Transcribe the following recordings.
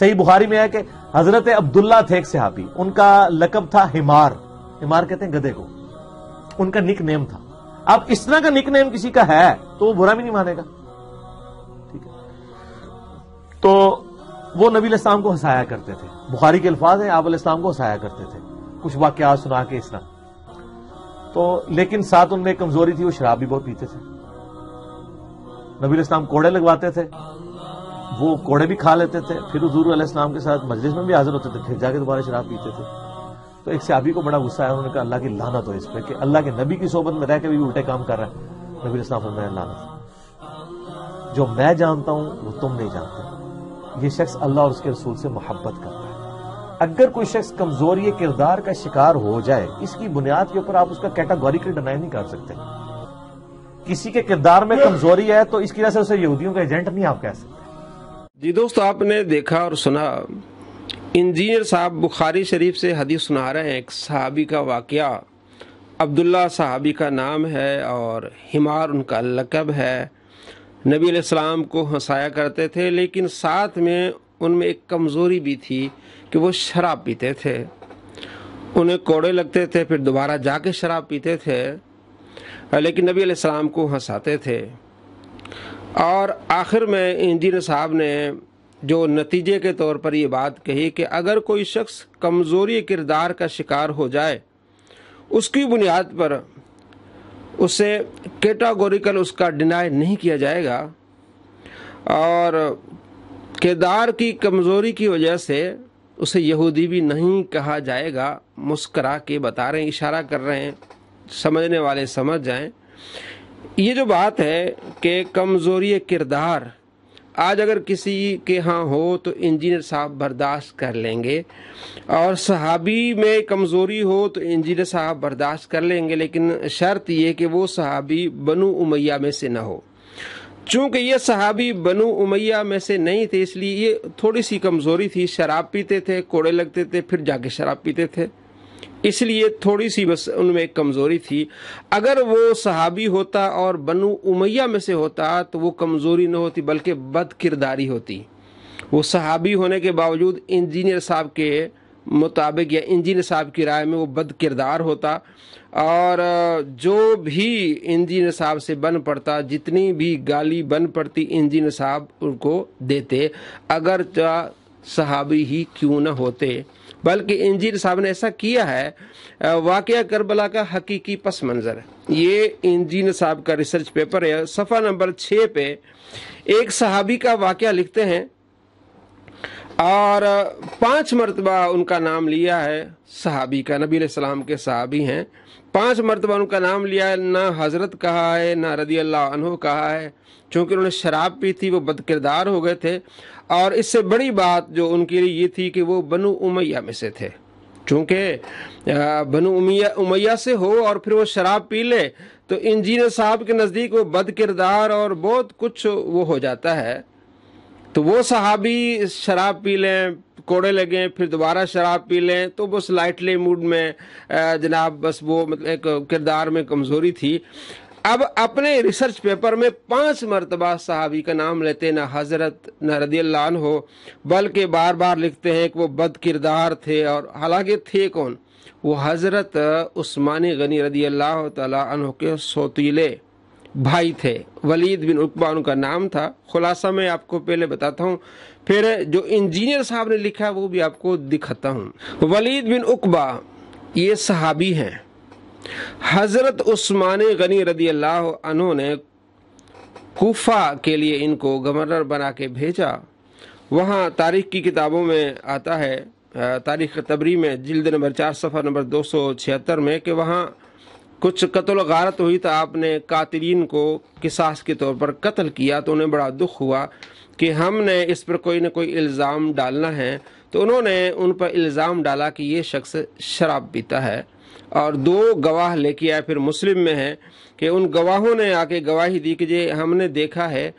सही बुखारी में है कि हजरत अब्दुल्ला थे एक सिहाबी उनका लकब था हिमार हिमार कहते हैं गधे को उनका निक नेम था अब इस तरह का निक नेम किसी का है तो वो बुरा भी नहीं मानेगा ठीक है तो वो नबी इस्लाम को हंसाया करते थे बुखारी के अल्फाज हैं आप इस्लाम को हंसाया करते थे कुछ वाक्य सुना के इस तरह तो लेकिन साथ उनमें कमजोरी थी वो शराब भी बहुत पीते थे नबी इस्लाम कोड़े लगवाते थे वो कोड़े भी खा लेते थे फिर हजूर अलैहिस्सलाम के साथ मजलिस में भी हाजिर होते थे फिर जाके दोबारा शराब पीते थे तो एक सियाबी को बड़ा गुस्सा आया उन्होंने कहा अल्लाह की लाना तो इस पर कि अल्लाह के नबी की सोबत में रह के भी उल्टे काम कर रहा है नबी इस्लाम फरमाया जो मैं जानता हूँ वो तुम नहीं जानते ये शख्स अल्लाह और उसके रसूल से मोहब्बत करता है अगर कोई शख्स कमजोरी किरदार का शिकार हो जाए इसकी बुनियाद के ऊपर आप उसका कैटागोरिकल डिनाई नहीं कर सकते किसी के किरदार में कमजोरी है तो इसकी वजह से उसे यहूदियों का एजेंट नहीं आप कह सकते जी दोस्तों आपने देखा और सुना इंजीनियर साहब बुखारी शरीफ से हदीस सुना रहे हैं एक सहाबी का वाक़ अब्दुल्ला साहबी का नाम है और हिमार उनका लकब है नबी इस्लाम को हंसाया करते थे लेकिन साथ में उनमें एक कमज़ोरी भी थी कि वो शराब पीते थे उन्हें कोड़े लगते थे फिर दोबारा जाके शराब पीते थे लेकिन नबी इस्लाम को हंसाते थे और आखिर में इंजीनियर साहब ने जो नतीजे के तौर पर ये बात कही कि अगर कोई शख्स कमज़ोरी किरदार का शिकार हो जाए उसकी बुनियाद पर उसे कैटागोरिकल उसका डिनाई नहीं किया जाएगा और किरदार की कमज़ोरी की वजह से उसे यहूदी भी नहीं कहा जाएगा मुस्करा के बता रहे हैं इशारा कर रहे हैं समझने वाले समझ जाएं ये जो बात है कि कमज़ोरी किरदार आज अगर किसी के यहाँ हो तो इंजीनियर साहब बर्दाश्त कर लेंगे और सहाबी में कमज़ोरी हो तो इंजीनियर साहब बर्दाश्त कर लेंगे लेकिन शर्त यह कि वो सहाबी बनु उमैया में से ना हो चूंकि ये सहाबी बनु उमैया में से नहीं थे इसलिए ये थोड़ी सी कमज़ोरी थी शराब पीते थे कोड़े लगते थे फिर जाके शराब पीते थे इसलिए थोड़ी सी बस उनमें एक कमज़ोरी थी अगर वो सहाबी होता और बनु उमैया में से होता तो वो कमज़ोरी न होती बल्कि बद किरदारी होती वो सहाबी होने के बावजूद इंजीनियर साहब के मुताबिक या इंजीनियर साहब की राय में वो बद किरदार होता और जो भी इंजीनियर साहब से बन पड़ता जितनी भी गाली बन पड़ती इंजीनियर साहब उनको देते अगर सहाबी ही क्यों न होते बल्कि इंजीर साहब ने ऐसा किया है वाक़ करबला का हकीकी पस मंज़र ये इंजीन साहब का रिसर्च पेपर है सफ़ा नंबर छः पे एक सहाबी का वाक़ लिखते हैं और पांच मरतबा उनका नाम लिया है सहाबी का नबी सलाम के सहाबी हैं पांच मरतबा उनका नाम लिया है ना हज़रत कहा है ना रदी अल्लाह कहा है चूँकि उन्होंने शराब पी थी वो बदकिरदार हो गए थे और इससे बड़ी बात जो उनके लिए ये थी कि वो बनु उमैया में से थे चूँकि बनु उमैया उमैया से हो और फिर वो शराब पी ले तो इंजीनियर साहब के नज़दीक वो बद किरदार और बहुत कुछ वो हो जाता है तो वो सहाबी शराब पी लें कोड़े लगें फिर दोबारा शराब पी लें तो बस लाइटली मूड में जनाब बस वो मतलब एक किरदार में कमज़ोरी थी अब अपने रिसर्च पेपर में पांच मरतबा साहबी का नाम लेते ना हजरत न रदी हो बल्कि बार बार लिखते हैं कि वो बद किरदार थे और हालांकि थे कौन वो हजरत उस्मानी गनी रदी अल्लाह तला के सोतीले भाई थे वलीद बिन उकबा उनका नाम था खुलासा मैं आपको पहले बताता हूँ फिर जो इंजीनियर साहब ने लिखा वो भी आपको दिखाता हूँ वलीद बिन उकबा ये सहाबी हैं हज़रत उस्मान गनी रदी अल्लाह ने कोफा के लिए इनको गवर्नर बना के भेजा वहाँ तारीख की किताबों में आता है तारीख तबरी में जिल्द नंबर चार सफर नंबर दो सौ छिहत्तर में कि वहाँ कुछ कत्ल गारत हुई तो आपने कातरीन को किसास के तौर पर कत्ल किया तो उन्हें बड़ा दुख हुआ कि हमने इस पर कोई ना कोई इल्ज़ाम डालना है तो उन्होंने उन पर इल्ज़ाम डाला कि ये शख्स शराब पीता है और दो गवाह लेके आए फिर मुस्लिम में है कि उन गवाहों ने आके गवाही दी कि जे हमने देखा है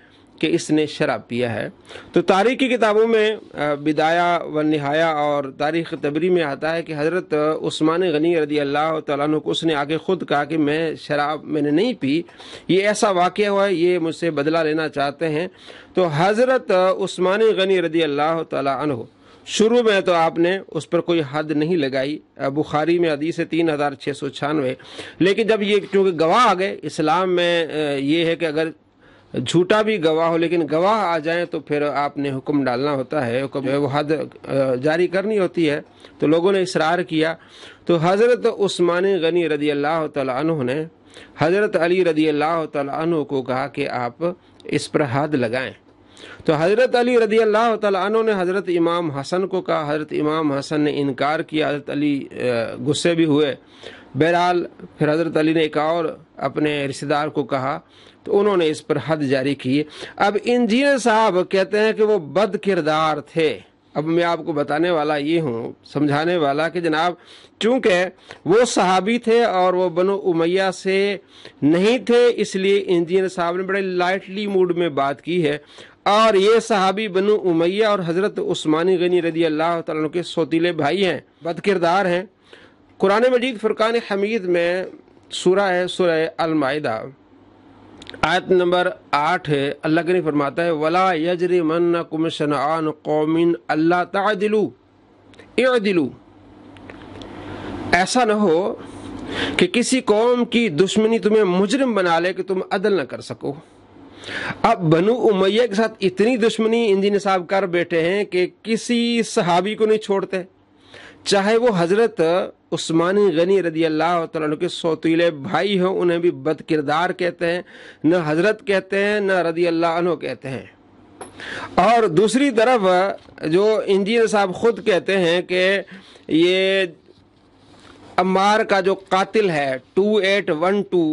कि इसने शराब पिया है तो तारीख की किताबों में बिदाया व नहाया और तारीख तबरी में आता है कि हज़रत उस्मान गनी रदी अल्लाह तु को उसने आगे ख़ुद कहा कि मैं शराब मैंने नहीं पी ये ऐसा वाक़ हुआ है ये मुझसे बदला लेना चाहते हैं तो हज़रत उस्मान गनी रदी अल्लाह तु शुरू में तो आपने उस पर कोई हद नहीं लगाई बुखारी में अदीस है तीन हज़ार छः सौ छानवे लेकिन जब ये क्योंकि गवाह आ गए इस्लाम में ये है कि अगर झूठा भी गवाह हो लेकिन गवाह आ जाए तो फिर आपने हुक्म डालना होता है वो हद जारी करनी होती है तो लोगों ने इसरार किया तो हज़रत उस्मान गनी रदी अल्लाह तु ने हज़रत अली रदी अल्लाह तु को कहा कि आप इस पर हद लगाएं तो हज़रत अली रदी अल्लाह तु ने हज़रत इमाम हसन को कहा हज़रत इमाम हसन ने इनकार किया हज़रत अली गुस्से भी हुए बहरहाल फिर हज़रत अली ने एक और अपने रिश्तेदार को कहा तो उन्होंने इस पर हद जारी की अब इंजीनियर साहब कहते हैं कि वो बद किरदार थे अब मैं आपको बताने वाला ये हूँ समझाने वाला कि जनाब चूंकि वो सहाबी थे और वो बनो उमैया से नहीं थे इसलिए इंजीनियर साहब ने बड़े लाइटली मूड में बात की है और ये सहाबी बनो उमैया और हज़रत उस्मानी गनी रदी अल्लाह के सोतीले भाई हैं बद किरदार हैं कुरान मजीद फ़ुरक़ान हमीद में सुरा है सुरह अलमायदा आयत नंबर आठ है अल्लाह के नहीं फरमाता है वला यजरी मन कुम शनान कौमिन अल्लाह तदिलू ए दिलू ऐसा ना हो कि किसी कौम की दुश्मनी तुम्हें मुजरिम बना ले कि तुम अदल ना कर सको अब बनु उमैया के साथ इतनी दुश्मनी इंजीन साहब कर बैठे हैं कि किसी सहाबी को नहीं छोड़ते चाहे वो हजरत उस्मानी गनी रदी अल्लाह तु के सौतीले भाई हों उन्हें भी बद किरदार कहते हैं न हज़रत कहते हैं न रदी अल्लाह कहते हैं और दूसरी तरफ जो इंजीनियर साहब खुद कहते हैं कि ये अमार का जो कातिल है two eight one two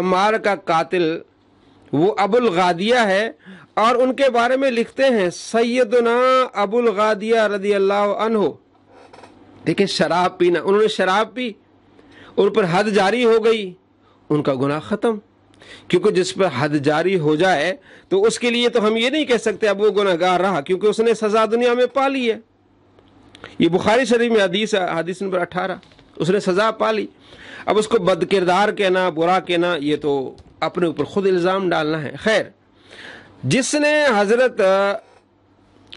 Ammar का कातिल वो अबुल गादिया है और उनके बारे में लिखते हैं सैदना अबुल गादिया रदी अल्लाह अनहो देखिए शराब पीना उन्होंने शराब पी उन पर हद जारी हो गई उनका गुनाह ख़त्म क्योंकि जिस पर हद जारी हो जाए तो उसके लिए तो हम ये नहीं कह सकते अब वो गुनागार रहा क्योंकि उसने सज़ा दुनिया में पा ली है ये बुखारी शरीफ में हदीस हदीस नंबर अठारह उसने सज़ा पा ली अब उसको बद किरदार कहना बुरा कहना ये तो अपने ऊपर ख़ुद इल्ज़ाम डालना है खैर जिसने हज़रत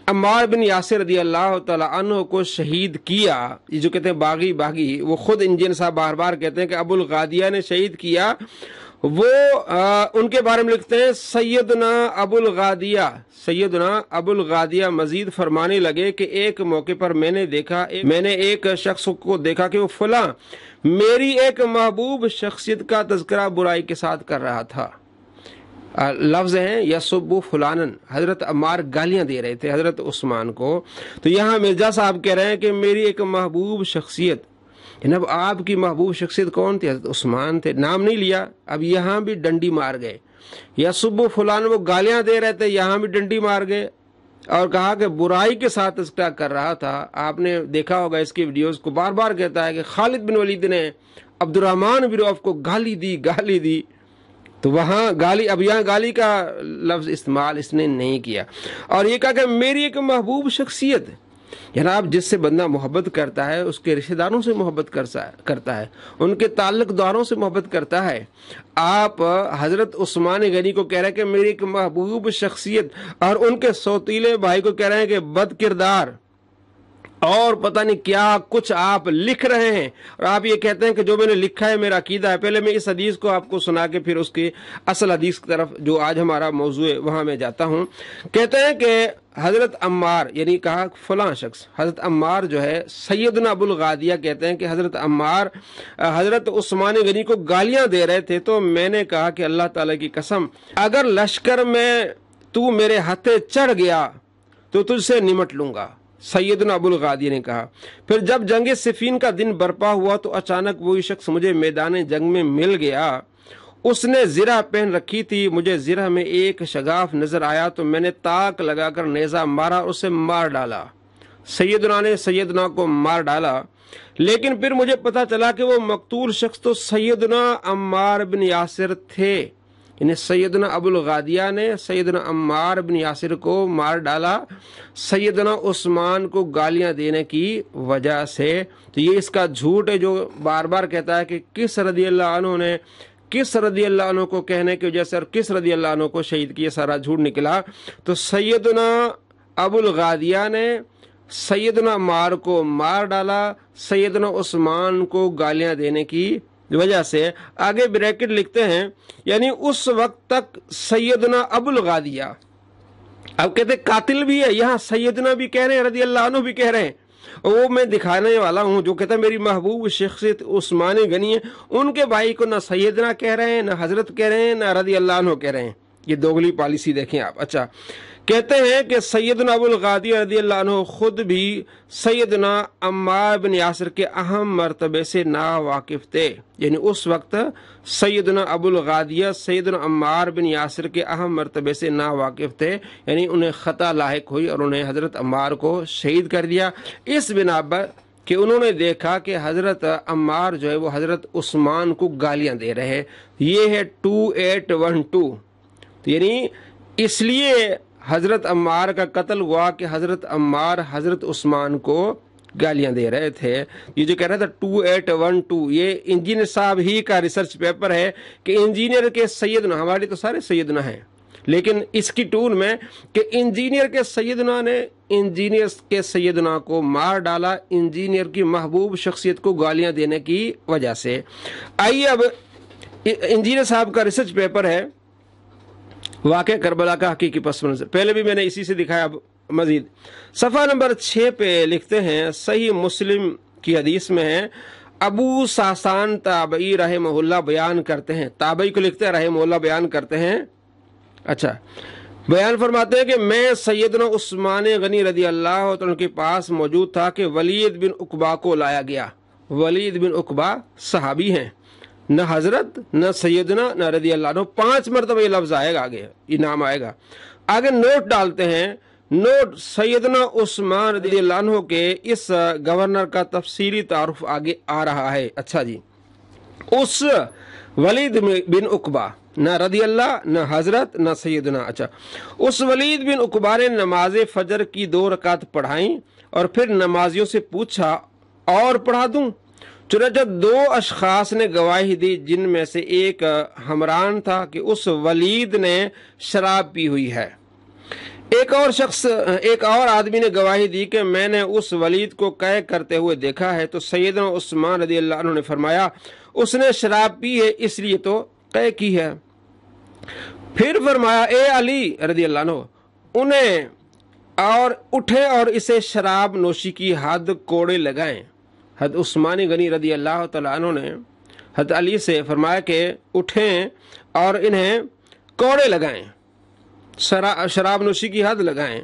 अम्मार बिन यासिर रदी अल्लाह तु को शहीद किया ये जो कहते हैं बागी बागी वो खुद इंजन साहब बार बार कहते हैं कि अबुल गादिया ने शहीद किया वो आ, उनके बारे में लिखते हैं सैदना अबुल गादिया सैदना अबुल गादिया मजीद फरमाने लगे कि एक मौके पर मैंने देखा एक, मैंने एक शख्स को देखा कि वो फला मेरी एक महबूब शख्सियत का तस्करा बुराई के साथ कर रहा था लफ्ज़ हैं यसुब फुलानन हज़रत अमार गालियाँ दे रहे थे हज़रत उस्मान को तो यहाँ मिर्जा साहब कह रहे हैं कि मेरी एक महबूब शख्सियत जनाब आपकी महबूब शख्सियत कौन थी हज़रत उस्मान थे नाम नहीं लिया अब यहाँ भी डंडी मार गए यसुब फुलान वो गालियाँ दे रहे थे यहाँ भी डंडी मार गए और कहा कि बुराई के साथ इसका कर रहा था आपने देखा होगा इसकी वीडियोस को बार बार कहता है कि खालिद बिन वलीद ने अब्दुलरहमान बिरोफ को गाली दी गाली दी तो वहाँ गाली अब यहाँ गाली का लफ्ज इस्तेमाल इसने नहीं किया और ये कहा कि मेरी एक महबूब शख्सियत जनाब जिससे बंदा मोहब्बत करता है उसके रिश्तेदारों से मोहब्बत कर करता है उनके ताल्लुकदारों से मोहब्बत करता है आप हज़रत उस्मान गनी को कह रहे हैं कि मेरी एक महबूब शख्सियत और उनके सौतीले भाई को कह रहे हैं कि बद किरदार और पता नहीं क्या कुछ आप लिख रहे हैं और आप ये कहते हैं कि जो मैंने लिखा है मेरा अकीदा है पहले मैं इस हदीस को आपको सुना के फिर उसके असल हदीस की तरफ जो आज हमारा मौजू है वहां मैं जाता हूँ कहते हैं कि हज़रत अम्मार यानी कहा फला शख्स हज़रत अम्मार जो है सैदना अबुल गादिया कहते हैं कि हज़रत अम्मार हज़रत उस्मान गनी को गालियाँ दे रहे थे तो मैंने कहा कि अल्लाह तला की कसम अगर लश्कर में तू मेरे हथे चढ़ गया तो तुझसे निमट लूंगा सैदन अबुल गादी ने कहा फिर जब जंग सिफीन का दिन बर्पा हुआ तो अचानक वही शख्स मुझे मैदान जंग में मिल गया उसने जिरा पहन रखी थी मुझे जिरा में एक शगाफ नजर आया तो मैंने ताक लगाकर नेज़ा मारा उसे मार डाला सैदना ने सैदना को मार डाला लेकिन फिर मुझे पता चला कि वो मकतूल शख्स तो सैदना अम्मार बिन यासिर थे इन्हें सैदना अबुल गादिया ने सैदना अम्मार बिन यासिर को मार डाला सैदना उस्मान को गालियां देने की वजह से तो ये इसका झूठ है जो बार बार कहता है कि किस रदी अल्लाह ने किस रदी अल्लाह को कहने की वजह से और किस रदी अल्लाह को शहीद किया सारा झूठ निकला तो सैदना अबुल गादिया ने सैदना मार को मार डाला सैदना उस्मान को गालियां देने की वजह से आगे ब्रैकेट लिखते हैं यानी उस वक्त तक सैदना अबुल लगा दिया अब कहते कातिल भी है यहाँ सैदना भी कह रहे हैं रजी अल्लाह भी कह रहे हैं वो मैं दिखाने वाला हूँ जो कहता है मेरी महबूब शख्सियत तो उस्मान गनी है उनके भाई को ना सैदना कह रहे हैं ना हजरत कह रहे हैं ना रदी अल्लाह कह रहे हैं ये दोगली पॉलिसी देखें आप अच्छा कहते हैं कि सैदना अबुल गादी रदी खुद भी सैदना अम्मा बिन यासर के अहम मरतबे से नावाकिफ थे यानी उस वक्त सैदना अबुल गादिया सैदना अम्मा बिन यासर के अहम मरतबे से नावाकिफ थे यानी उन्हें ख़ता लाक हुई और उन्हें हज़रत अम्मार को शहीद कर दिया इस बिना पर कि उन्होंने देखा कि हज़रत अम्मार जो है वो हज़रत उस्मान को गालियाँ दे रहे हैं ये है टू एट वन टू यानी इसलिए हज़रत अम्मार का कत्ल हुआ कि हज़रत अम्मार हज़रत उस्मान को गालियां दे रहे थे ये जो कह रहा था टू एट वन टू ये इंजीनियर साहब ही का रिसर्च पेपर है कि इंजीनियर के सैदना हमारे तो सारे सैदना हैं लेकिन इसकी टून में कि इंजीनियर के सैदना ने इंजीनियर के सैदना को मार डाला इंजीनियर की महबूब शख्सियत को गालियां देने की वजह से आइए अब इंजीनियर साहब का रिसर्च पेपर है वाक़ करबला का हकीकी पस मंज़र पहले भी मैंने इसी से दिखाया अब मज़ीद सफ़ा नंबर छः पे लिखते हैं सही मुस्लिम की हदीस में है अबू सासान ताबई रहमल्ला बयान करते हैं ताबई को लिखते हैं रहमल्ला बयान करते हैं अच्छा बयान फरमाते हैं कि मैं सैदन उस्मान गनी रदी अल्लाह तो के पास मौजूद था कि वलीद बिन उकबा को लाया गया वलीद बिन उकबा सहाबी हैं न हजरत न सैदना न रदी अल्लाह पांच मरतबा ये लफ्ज आएगा आगे इनाम आएगा आगे नोट डालते हैं नोट सैदना उस्मान रदी अल्लाह के इस गवर्नर का तफसीली तारफ आगे आ रहा है अच्छा जी उस वलीद बिन उकबा न रदी अल्लाह न हजरत न सैदना अच्छा उस वलीद बिन उकबा ने नमाज फजर की दो रकात पढ़ाई और फिर नमाजियों से पूछा और पढ़ा दूं चुनाचा दो अशास ने गवाही दी जिनमें से एक हमरान था कि उस वलीद ने शराब पी हुई है एक और शख्स एक और आदमी ने गवाही दी कि मैंने उस वलीद को कै करते हुए देखा है तो सैद उस्मान रदी अल्लाह ने फरमाया उसने शराब पी है इसलिए तो कै की है फिर फरमाया ए अली रदी अल्लाह उन्हें और उठे और इसे शराब नोशी की हद कोड़े लगाएं हद उस्मान गनी रदी अल्लाह तु ने हद अली से फरमाया कि उठें और इन्हें कोड़े लगाएं शराब नोशी की हद लगाएं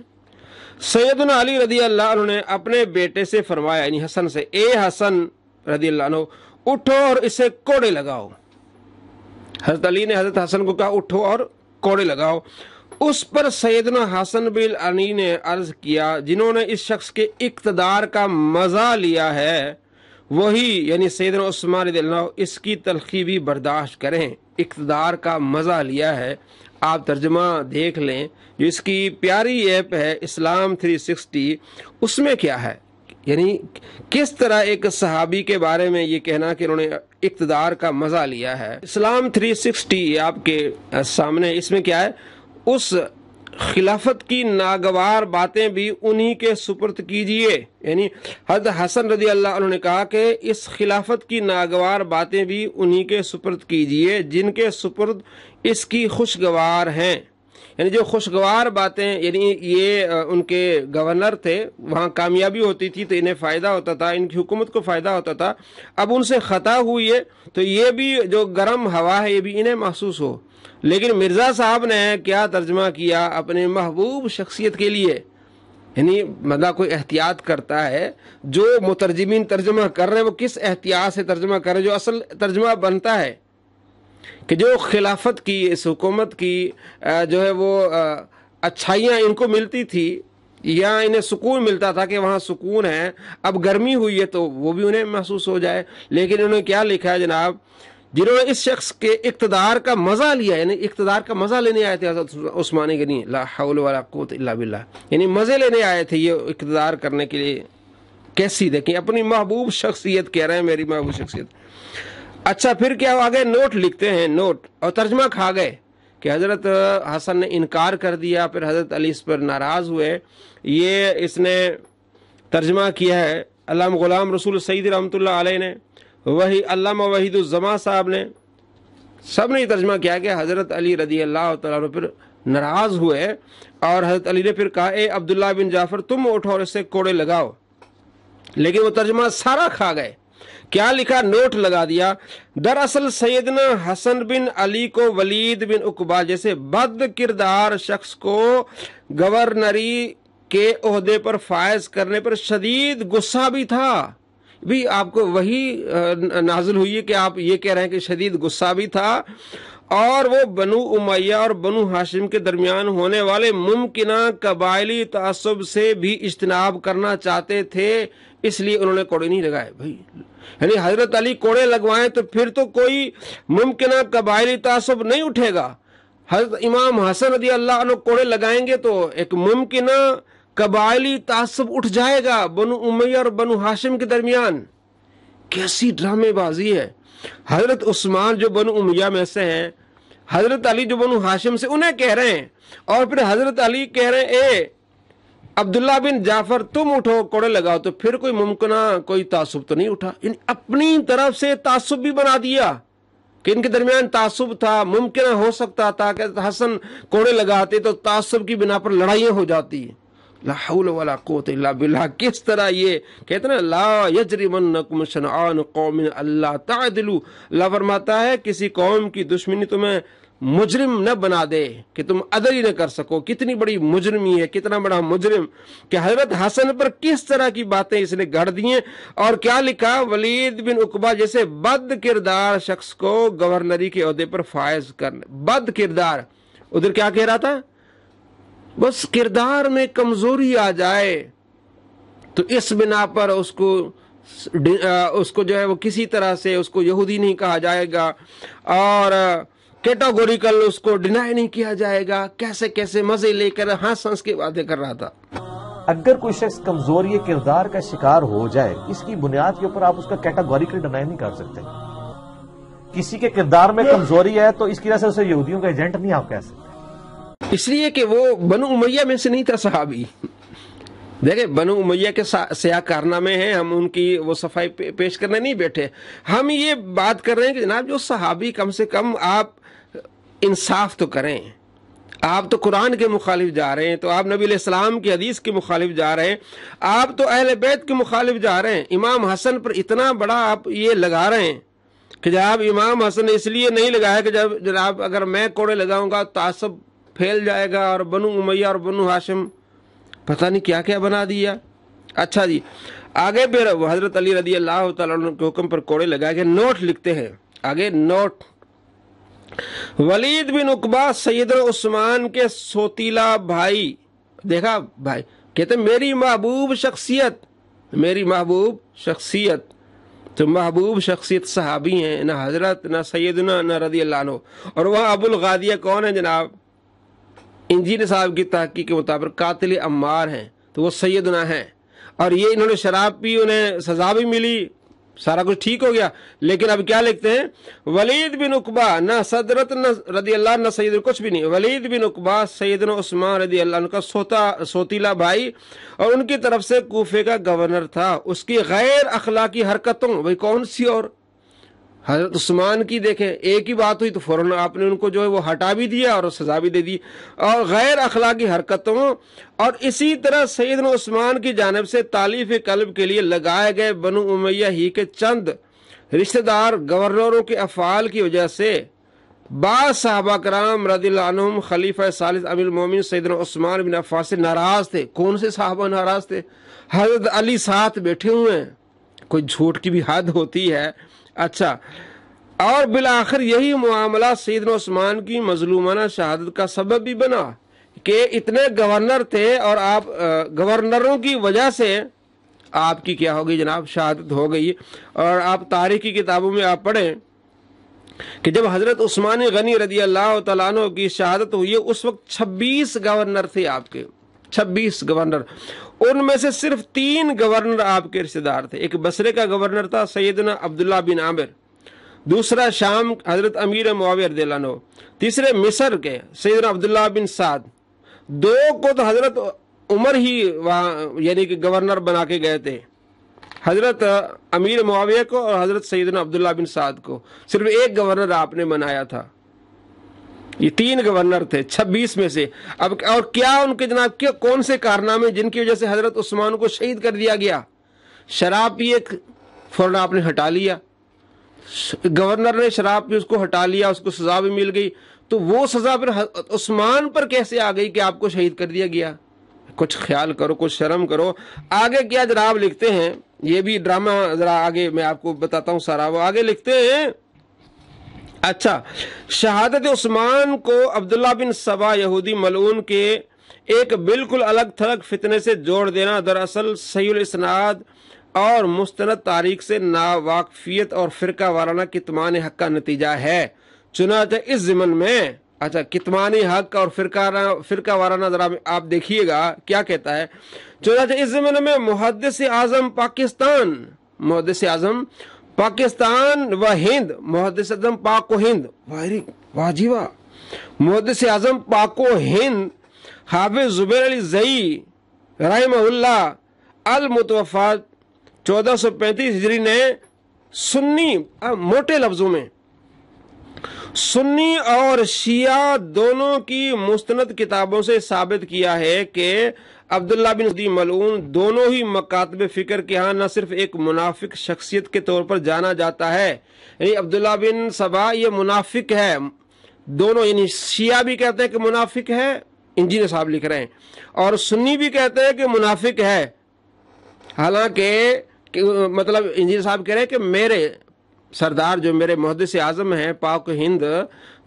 सैदन अली रदी अल्लाह ने अपने बेटे से फरमाया यानी हसन से ए हसन रदी अल्लाह उठो और इसे कोड़े लगाओ हजरत अली ने हजरत हसन को कहा उठो और कोड़े लगाओ उस पर सैदना हसन बिल अली ने अर्ज किया जिन्होंने इस शख्स के इकतदार का मजा लिया है वही यानी सैदन ओस्मान इसकी तलखी भी बर्दाश्त करें इकतदार का मज़ा लिया है आप तर्जमा देख लें जो इसकी प्यारी ऐप है इस्लाम 360 उसमें क्या है यानी किस तरह एक सहाबी के बारे में ये कहना कि उन्होंने इकतदार का मज़ा लिया है इस्लाम 360 आपके सामने इसमें क्या है उस खिलाफत की नागवार बातें भी उन्हीं के सुपुर्द कीजिए यानी हज हसन रजी अल्लाह उन्होंने कहा कि इस खिलाफत की नागवार बातें भी उन्हीं के सुपुर्द कीजिए जिनके सुपुर्द इसकी खुशगवार हैं यानी जो खुशगवार बातें यानी ये उनके गवर्नर थे वहाँ कामयाबी होती थी तो इन्हें फ़ायदा होता था इनकी हुकूमत को फ़ायदा होता था अब उनसे ख़ता हुई है तो ये भी जो गर्म हवा है ये भी इन्हें महसूस हो लेकिन मिर्ज़ा साहब ने क्या तर्जमा किया अपने महबूब शख्सियत के लिए यानी मतलब कोई एहतियात करता है जो मुतरजमिन तर्जमा कर रहे हैं वो किस एहतियात से तर्जमा कर रहे हैं जो असल तर्जमा बनता है कि जो खिलाफत की इस हुकूमत की जो है वो अच्छाइयाँ इनको मिलती थी या इन्हें सुकून मिलता था कि वहाँ सुकून है अब गर्मी हुई है तो वो भी उन्हें महसूस हो जाए लेकिन उन्होंने क्या लिखा है जनाब जिन्होंने इस शख्स के इकतदार का मज़ा लिया यानी इकतदार का मज़ा लेने आए थे उस्मानी गनी लाहौल बिल्ला यानी मज़े लेने आए थे ये इकतदार करने के लिए कैसी देखें अपनी महबूब शख्सियत कह रहे हैं मेरी महबूब शख्सियत अच्छा फिर क्या आगे गए नोट लिखते हैं नोट और तर्जमा खा गए कि हज़रत हसन ने इनकार कर दिया फिर हज़रत अली इस पर नाराज़ हुए ये इसने तर्जमा किया है अलाम ग़ुलाम रसूल सईद रहमत ने वही अलामा वहीदुलजमा साहब ने सब ने तर्जमा किया कि हज़रत अली रदी अल्लाह तु फिर नाराज़ हुए और हज़रत अली ने फिर कहा ए अब्दुल्ला बिन जाफ़र तुम उठो और इससे कोड़े लगाओ लेकिन वो तर्जमा सारा खा गए क्या लिखा नोट लगा दिया दरअसल सैदना हसन बिन अली को वलीद बिन उकबा जैसे बद किरदार शख्स को गवर्नरी के अहदे पर फायज करने पर शदीद गुस्सा भी था भी आपको वही नाजिल हुई है कि आप ये कह रहे हैं कि शदीद गुस्सा भी था और वो बनु उमैया और बनु हाशिम के दरमियान होने वाले मुमकिन कबायली तसब से भी इजतनाब करना चाहते थे इसलिए उन्होंने कोड़े नहीं लगाए भाई यानी हजरत अली कोड़े लगवाएं तो फिर तो कोई मुमकिन कबायली तसब नहीं उठेगा हजरत इमाम हसन रदी अल्लाह कोड़े लगाएंगे तो एक मुमकिन कबायली तसब उठ जाएगा बनु उमैया और बनु हाशिम के दरमियान कैसी ड्रामेबाजी है हजरत उस्मान जो बनु उमैया में से हैं हजरत अली जो बनु हाशिम से उन्हें कह रहे हैं और फिर हजरत अली कह रहे हैं ए अब्दुल्ला बिन जाफर तुम उठो कोड़े लगाओ तो फिर कोई मुमकिन कोई तासुब तो नहीं उठा इन अपनी तरफ से तासुब भी बना दिया कि इनके दरमियान तासुब था मुमकिन हो सकता था कि हसन कोड़े लगाते तो तासुब की बिना पर लड़ाइया हो जाती है लाहौल वाला कोत बिल्ला किस तरह ये कहते ना ला यजरिमन शनान कौम अल्लाह तादिलू अल्लाह फरमाता है किसी कौम की दुश्मनी तुम्हें मुजरिम न बना दे कि तुम अदल ही न कर सको कितनी बड़ी मुजरमी है कितना बड़ा मुजरिम कि हजरत हसन पर किस तरह की बातें इसने गढ़ दी हैं और क्या लिखा वलीद बिन उकबा जैसे बद किरदार शख्स को गवर्नरी के अहदे पर फायज करने बद किरदार उधर क्या कह रहा था बस किरदार में कमजोरी आ जाए तो इस बिना पर उसको उसको जो है वो किसी तरह से उसको यहूदी नहीं कहा जाएगा और कैटागोरिकल उसको डिनाई नहीं किया जाएगा कैसे कैसे मजे लेकर हंस हंस के वादे कर रहा था अगर कोई शख्स कमजोरी किरदार का शिकार हो जाए इसकी बुनियाद के ऊपर आप उसका कैटागोरिकल डिनाई नहीं कर सकते किसी के किरदार में कमजोरी है तो इसकी वजह से उसे यहूदियों का एजेंट नहीं आप कह सकते इसलिए कि वो बनु उमैया में से नहीं था सहाबी देखे बनु उमैया के सया कारनामे हैं हम उनकी वो सफाई पे, पेश करने नहीं बैठे हम ये बात कर रहे हैं कि जनाब जो सहाबी कम से कम आप इंसाफ तो करें आप तो कुरान के मुखालिफ जा रहे हैं तो आप नबी इस्लाम की हदीस के मुखालिफ जा रहे हैं आप तो अहल बैत के मुखालिफ जा रहे हैं इमाम हसन पर इतना बड़ा आप ये लगा रहे हैं कि जनाब इमाम हसन इसलिए नहीं लगाया कि जब जनाब अगर मैं कोड़े लगाऊंगा तासब तो फैल जाएगा और बनु उमैया और बनु हाशिम पता नहीं क्या क्या बना दिया अच्छा जी आगे फिर हजरत अली रदी अल्लाह के हुक्म पर कोड़े लगा के नोट लिखते हैं आगे नोट वलीद बिन उकबा सैद उस्मान के सोतीला भाई देखा भाई कहते मेरी महबूब शख्सियत मेरी महबूब शख्सियत तो महबूब शख्सियत सहाबी हैं ना हजरत ना सैदना ना रदी अल्लाह और वह अबुल गादिया कौन है जनाब इंजीनियर साहब की तहकीक के मुताबिक कातिल अम्मार हैं तो वो सैदना हैं और ये इन्होंने शराब पी उन्हें सजा भी मिली सारा कुछ ठीक हो गया लेकिन अब क्या लिखते हैं वलीद बिन उकबा न सदरत न रदी अल्लाह न सैद कुछ भी नहीं वलीद बिन उकबा सैदन उस्मान रदी अल्लाह उनका सोता सोतीला भाई और उनकी तरफ से कूफे का गवर्नर था उसकी गैर अखलाकी हरकतों भाई कौन सी और हजरत उस्मान की देखें एक ही बात हुई तो फौरन आपने उनको जो है वो हटा भी दिया और सजा भी दे दी और गैर अखलाकी हरकतों और इसी तरह सैदन उस्मान की जानब से तालीफ कलब के लिए लगाए गए बनु उमैया ही के चंद रिश्तेदार गवर्नरों के अफाल की वजह से बाद साहबा कराम रदीम खलीफा सालिस अमिल मोमिन सैदन उस्मान बिन अफा से नाराज़ थे कौन से साहबा नाराज़ थे हजरत अली साथ बैठे हुए हैं कोई झूठ की भी हद होती है अच्छा और बिल आखिर यही मामला सैदन उस्मान की मजलूमाना शहादत का सबब भी बना कि इतने गवर्नर थे और आप गवर्नरों की वजह से आपकी क्या होगी जनाब शहादत हो गई और आप तारीख की किताबों में आप पढ़ें कि जब हजरत उस्मान गनी रदी अल्लाह तु की शहादत हुई उस वक्त 26 गवर्नर थे आपके 26 गवर्नर उनमें से सिर्फ तीन गवर्नर आपके रिश्तेदार थे एक बसरे का गवर्नर था सैदना अब्दुल्ला बिन आमिर दूसरा शाम हजरत अमीर मुआवर दिलानो तीसरे मिसर के सैदना अब्दुल्ला बिन साद दो को तो हजरत उमर ही वहाँ यानी कि गवर्नर बना के गए थे हजरत अमीर मुआविया को और हजरत सैदना अब्दुल्ला बिन साद को सिर्फ एक गवर्नर आपने बनाया था ये तीन गवर्नर थे 26 में से अब और क्या उनके जनाब क्या कौन से कारनामे जिनकी वजह से हजरत उस्मान को शहीद कर दिया गया शराब भी एक फौरन आपने हटा लिया गवर्नर ने शराब भी उसको हटा लिया उसको सजा भी मिल गई तो वो सजा फिर उस्मान पर कैसे आ गई कि आपको शहीद कर दिया गया कुछ ख्याल करो कुछ शर्म करो आगे क्या जनाब लिखते हैं ये भी ड्रामा जरा आगे मैं आपको बताता हूँ सारा वो आगे लिखते हैं अच्छा शहादत उस्मान को अब्दुल्ला बिन सबा यहूदी मलून के एक बिल्कुल अलग थलग फितने से जोड़ देना दरअसल सही इसनाद और मुस्तनद तारीख से नावाकफियत और फ़िरका वाराना कितमान हक का नतीजा है चुनाचा इस ज़मन में अच्छा कितमानी हक और फिरका फिरका वाराना जरा आप देखिएगा क्या कहता है चुनाचा इस ज़मन में मुहदस आज़म पाकिस्तान मुहदस आज़म पाकिस्तान व हिंद मुहदस आजम पाक हिंद वाहरी वाजीवा मुहदस आजम पाक हिंद हाफिज जुबेर अली जई रहमल्ला अलमुतवफ़ा चौदह सौ पैंतीस हिजरी ने सुन्नी मोटे लफ्ज़ों में सुन्नी और शिया दोनों की मुस्तनद किताबों से साबित किया है कि अब्दुल्ला बिन उदी मलून दोनों ही मकातब फ़िक्र के यहाँ न सिर्फ एक मुनाफिक शख्सियत के तौर पर जाना जाता है यानी अब्दुल्ला बिन सबा ये मुनाफिक है दोनों यानी शिया भी कहते हैं कि मुनाफिक है इंजीनियर साहब लिख रहे हैं और सुन्नी भी कहते हैं कि मुनाफिक है हालांकि मतलब इंजीनियर साहब कह रहे हैं कि मेरे सरदार जो मेरे महदस आज़म हैं पाक हिंद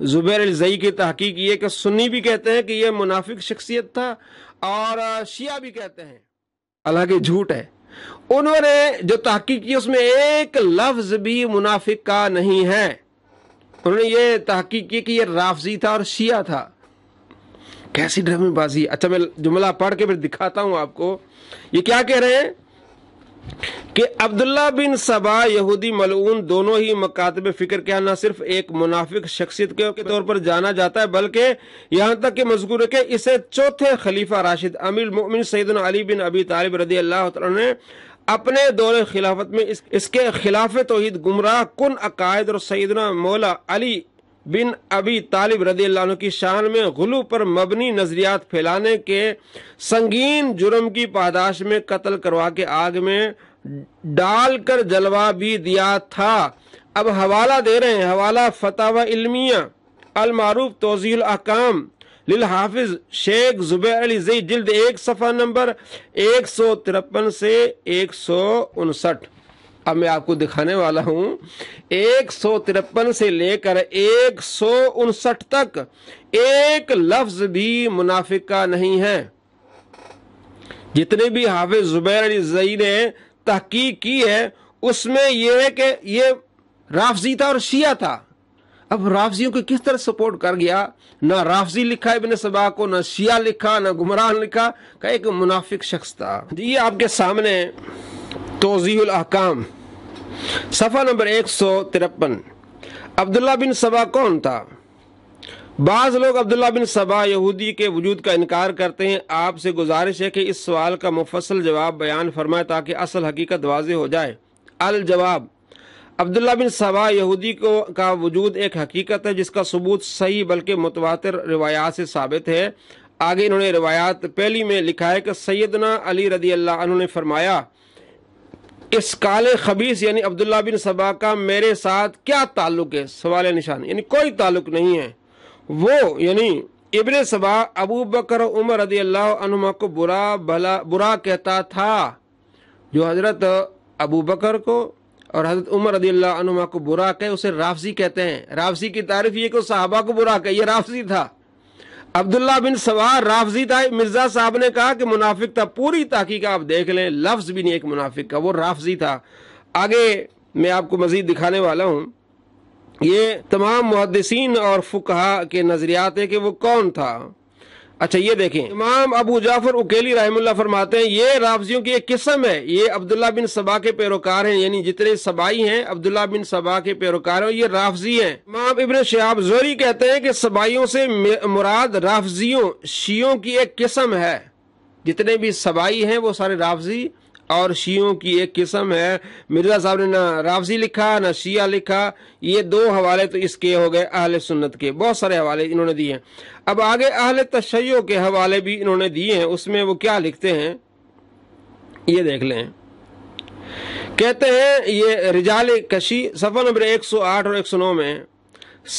ज़ुबैर जई की तहकीक ये कि सुन्नी भी कहते हैं कि ये मुनाफिक शख्सियत था और शिया भी कहते हैं हालांकि झूठ है उन्होंने जो तहकीक की उसमें एक लफ्ज़ भी मुनाफिक का नहीं है उन्होंने ये तहकीक की कि ये राफजी था और शिया था कैसी ड्रामेबाजी अच्छा मैं जुमला पढ़ के फिर दिखाता हूं आपको ये क्या कह रहे हैं कि अब्दुल्ला बिन सबा यहूदी मलून दोनों ही मकातब फिक्र के ना सिर्फ एक मुनाफिक शख्सियत के तौर पर जाना जाता है बल्कि यहां तक कि मजकूर के इसे चौथे खलीफा राशिद अमीर मोमिन सईद अली बिन अबी तालिब रदी अल्लाह ने अपने दौरे खिलाफत में इस, इसके खिलाफ तोहद गुमराह कन अकायद और सईदना मौला अली बिन अबी तालिब रदी की शान में गुलू पर मबनी नजरियात फैलाने के संगीन जुर्म की पादाश में कत्ल करवा के आग में डालकर जलवा भी दिया था अब हवाला दे रहे हैं हवाला फतावा इलमिया अलमारूफ तोजील अकाम लिल हाफिज शेख जुबैर अली जई जिल्द एक सफ़ा नंबर एक सौ तिरपन से एक सौ उनसठ अब मैं आपको दिखाने वाला हूं एक सौ तिरपन से लेकर एक सौ उनसठ तक एक लफ्ज भी मुनाफिक का नहीं है जितने भी हाफिज जुबैर अली जई ने तहकीक की है उसमें यह है कि यह राफजी था और शिया था अब राफजियों को किस तरह सपोर्ट कर गया ना राफजी लिखा इबन सबा को ना शिया लिखा ना गुमराह लिखा का एक मुनाफिक शख्स था ये आपके सामने अहकाम सफ़ा नंबर एक सौ तिरपन अब्दुल्ला बिन सबा कौन था बाज़ लोग अब्दुल्ला बिन सबा यहूदी के वजूद का इनकार करते हैं आपसे गुजारिश है कि इस सवाल का मुफसल जवाब बयान फरमाए ताकि असल हकीकत वाजे हो जाए अल जवाब अब्दुल्ला बिन सबा यहूदी को का वजूद एक हकीकत है जिसका सबूत सही बल्कि मुतवातर रिवायात से साबित है आगे इन्होंने रिवायात पहली में लिखा है कि सैदना अली रदी अल्लाह ने फरमाया इस काले खबीस यानी अब्दुल्ला बिन सबा का मेरे साथ क्या ताल्लुक है सवाल निशान यानी कोई ताल्लुक नहीं है वो यानी इबन सबा अबू बकर उमर रदी अल्लाह को बुरा भला बुरा कहता था जो हज़रत अबू बकर को और हज़रत उमर रदी अल्लाह को बुरा कहे उसे राफसी कहते हैं राफसी की तारीफ ये को साहबा को बुरा कहे ये राफसी था अब्दुल्ला बिन सवार राफजी था मिर्जा साहब ने कहा कि मुनाफिक था पूरी का आप देख लें लफ्ज भी नहीं एक मुनाफिक का वो राफजी था आगे मैं आपको मजीद दिखाने वाला हूँ ये तमाम मुहदसिन और फुकहा के नज़रियात है कि वो कौन था अच्छा ये देखें इमाम अबू जाफर उकेली रहमुल्ला फरमाते हैं ये राफजियों की एक किस्म है ये अब्दुल्ला बिन सबा के पैरोकार हैं यानी जितने सबाई हैं अब्दुल्ला बिन सबा के पैरोकार हैं ये राफजी हैं इमाम इबन शहाब जोरी कहते हैं कि सबाइयों से मुराद राफजियों शियों की एक किस्म है जितने भी सबाई हैं वो सारे राफजी और शियों की एक किस्म है मिर्जा साहब ने ना राफजी लिखा ना शिया लिखा ये दो हवाले तो इसके हो गए अहल सुन्नत के बहुत सारे हवाले इन्होंने दिए हैं अब आगे अहल तशयो के हवाले भी इन्होंने दिए हैं उसमें वो क्या लिखते हैं ये देख लें कहते हैं ये रिजाल कशी सफ़र नंबर 108 और 109 में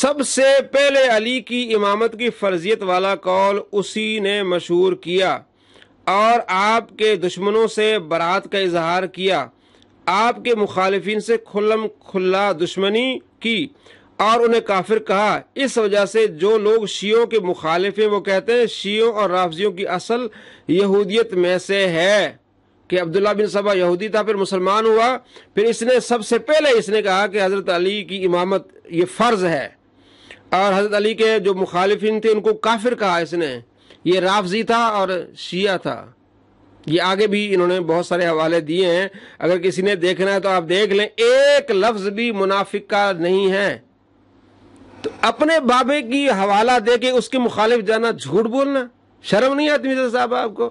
सबसे पहले अली की इमामत की फर्जियत वाला कौल उसी ने मशहूर किया और आपके दुश्मनों से बरात का इजहार किया आपके मुखालफन से खुल्लम खुल्ला दुश्मनी की और उन्हें काफिर कहा इस वजह से जो लोग शियों के मुखालिफ हैं वो कहते हैं शियों और राफजियों की असल यहूदियत में से है कि अब्दुल्ला बिन सबा यहूदी था फिर मुसलमान हुआ फिर इसने सबसे पहले इसने कहा कि हज़रत अली की इमामत ये फ़र्ज़ है और हज़रत अली के जो मुखालिफिन थे उनको काफिर कहा इसने ये राफजी था और शिया था ये आगे भी इन्होंने बहुत सारे हवाले दिए हैं अगर किसी ने देखना है तो आप देख लें एक लफ्ज भी मुनाफिक का नहीं है तो अपने बाबे की हवाला दे के उसके मुखालिफ जाना झूठ बोलना शर्म नहीं आती मिर्जा साहब आपको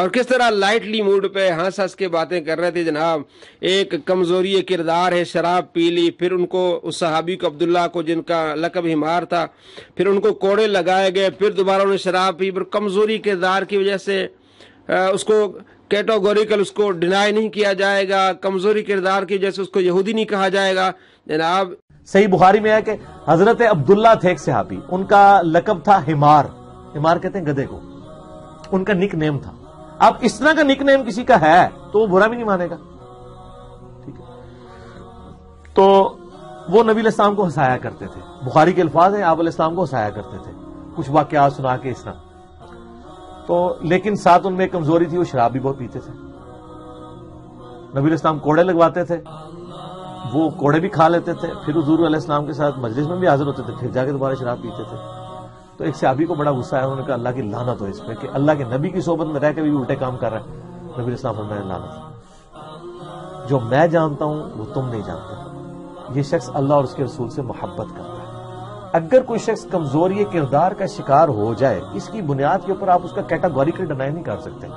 और किस तरह लाइटली मूड पे हंस हंस के बातें कर रहे थे जनाब एक कमज़ोरी किरदार है शराब पी ली फिर उनको उस सहाबी को अब्दुल्ला को जिनका लकब हिमार था फिर उनको कोड़े लगाए गए फिर दोबारा उन्हें शराब पी पर कमज़ोरी किरदार की वजह से उसको कैटोगोरिकल उसको डिनाई नहीं किया जाएगा कमज़ोरी किरदार की वजह से उसको यहूदी नहीं कहा जाएगा जनाब सही बुखारी में है कि हजरत अब्दुल्ला थे एक सहाबी उनका लकब था हिमार हिमार कहते हैं गधे को उनका निक नेम था अब इस तरह का निकनेम किसी का है तो वो बुरा भी नहीं मानेगा ठीक है तो वो नबी इस्लाम को हंसाया करते थे बुखारी के अल्फाज हैं आप इस्लाम को हंसाया करते थे कुछ वाक्य सुना के इस तरह तो लेकिन साथ उनमें कमजोरी थी वो शराब भी बहुत पीते थे नबी इस्लाम कोड़े लगवाते थे वो कोड़े भी खा लेते थे फिर हजूर अल्लाम के साथ मजलिस में भी हाजिर होते थे फिर जाके दोबारा शराब पीते थे तो एक सहाबी को बड़ा गुस्सा है उन्होंने कहा अल्लाह की लानत हो इस पर कि अल्लाह के नबी की सोबत में रह कर भी उल्टे काम कर रहा है नबी इस्लाम फरमाया लानत जो मैं जानता हूं वो तुम नहीं जानते ये शख्स अल्लाह और उसके रसूल से मोहब्बत करता है अगर कोई शख्स कमजोरी किरदार का शिकार हो जाए इसकी बुनियाद के ऊपर आप उसका कैटागोरिकल डिनाई नहीं कर सकते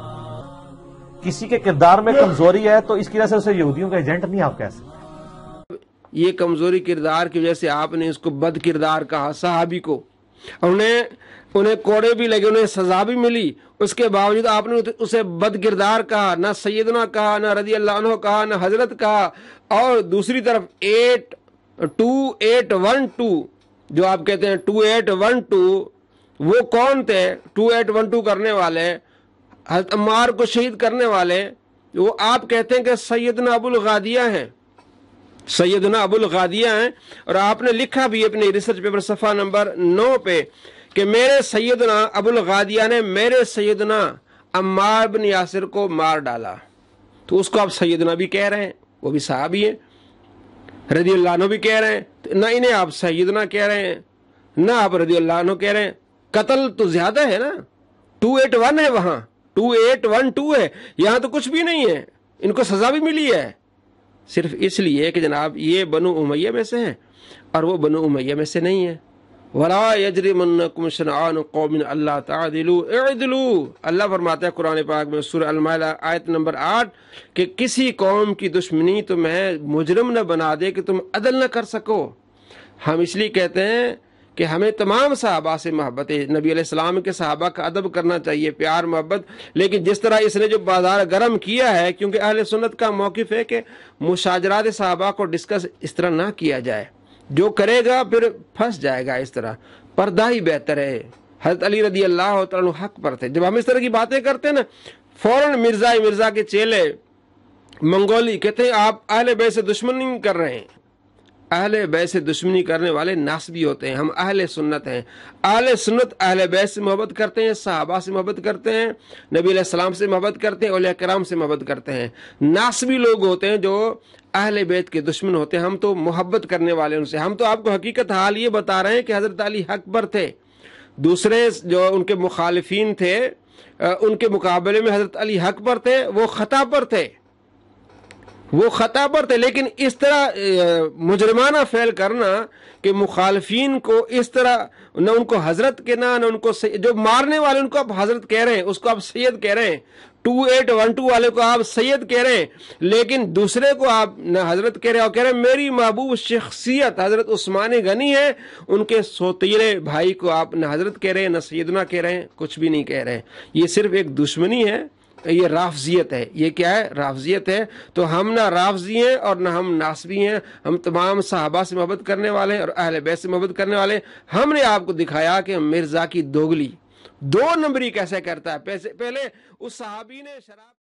किसी के किरदार में कमजोरी है तो इसकी वजह से उसे यहूदियों का एजेंट नहीं आप कह सकते ये कमजोरी किरदार की वजह से आपने इसको बद किरदार कहा साहबी को और उन्हें उन्हें कोड़े भी लगे उन्हें सजा भी मिली उसके बावजूद आपने उसे किरदार कहा ना सैदना कहा ना रजी अल्लाह कहा ना हजरत कहा और दूसरी तरफ eight two eight one two जो आप कहते हैं टू एट वन टू वो कौन थे टू एट वन टू करने वाले हजमार को शहीद करने वाले वो आप कहते हैं कि सैदना अबुल गादिया हैं सैदना अबुल गादिया हैं और आपने लिखा भी अपने रिसर्च पेपर सफ़ा नंबर नौ पे कि मेरे सैदना अबुल गादिया ने मेरे सैदना अम्मार बिन यासिर को मार डाला तो उसको आप सैदना भी कह रहे हैं वो भी साहब ही हैं रदी भी कह रहे हैं तो ना इन्हें आप सैदना कह रहे हैं ना आप रदी कह रहे हैं कत्ल तो ज़्यादा है ना टू एट वन है वहां टू एट वन टू है यहां तो कुछ भी नहीं है इनको सज़ा भी मिली है सिर्फ इसलिए कि जनाब ये बनु उमैया में से है और वो बनु उमैया में से नहीं है वला यजरिमकुम शनान कौमिन अल्लाह तदिलू अल्लाह फरमाता है कुरान पाक में सुर अलमाला आयत नंबर आठ कि किसी कौम की दुश्मनी तुम्हें मुजरम न बना दे कि तुम अदल न कर सको हम इसलिए कहते हैं कि हमें तमाम सहाबा से मोहब्बत है नबी सलाम के सहाबा का अदब करना चाहिए प्यार मोहब्बत लेकिन जिस तरह इसने जो बाजार गर्म किया है क्योंकि अहल सुनत का मौकफ़ है कि मुशाजरात सहाबा को डिस्कस इस तरह ना किया जाए जो करेगा फिर फंस जाएगा इस तरह पर्दा ही बेहतर है हजरत अली रदी अल्लाह हक पर थे जब हम इस तरह की बातें करते हैं ना फौरन मिर्जा मिर्जा के चेले मंगोली कहते हैं आप अहल बे से नहीं कर रहे हैं अहल बैस से दुश्मनी करने वाले नास भी होते हैं हम अहल सुन्नत हैं अहल सुन्नत अहल बैस से मोहब्बत करते हैं साहबा से मोहब्बत करते हैं नबी सलाम से मोहब्बत करते हैं और कराम से मोहब्बत करते हैं नास भी लोग होते हैं जो अहल बैत के दुश्मन होते हैं हम तो मोहब्बत करने वाले उनसे हम तो आपको हकीकत हाल ये बता रहे हैं कि हज़रत अली हक पर थे दूसरे जो उनके मुखालफी थे उनके मुकाबले में हज़रत अली हक पर थे वो ख़ता पर थे वो ख़ता पर थे लेकिन इस तरह मुजरमाना फैल करना कि मुखालफन को इस तरह न उनको हजरत के ना न उनको जो मारने वाले उनको आप हजरत कह रहे हैं उसको आप सैयद कह रहे हैं टू एट वन टू वाले को आप सैयद कह रहे हैं लेकिन दूसरे को आप न हजरत कह रहे हैं और कह रहे हैं मेरी महबूब शख्सियत हजरत उस्मान गनी है उनके सोतीले भाई को आप न हजरत कह रहे हैं न सैदना कह रहे हैं कुछ भी नहीं कह रहे हैं ये सिर्फ एक दुश्मनी है ये राफजियत है ये क्या है राफजियत है तो हम ना राफजी हैं और ना हम नासवी हैं हम तमाम साहबा से मोहब्बत करने वाले हैं और अहल बैस से मोहब्बत करने वाले हमने आपको दिखाया कि मिर्ज़ा की दोगली दो नंबरी कैसे करता है पहले उस साहबी ने शराब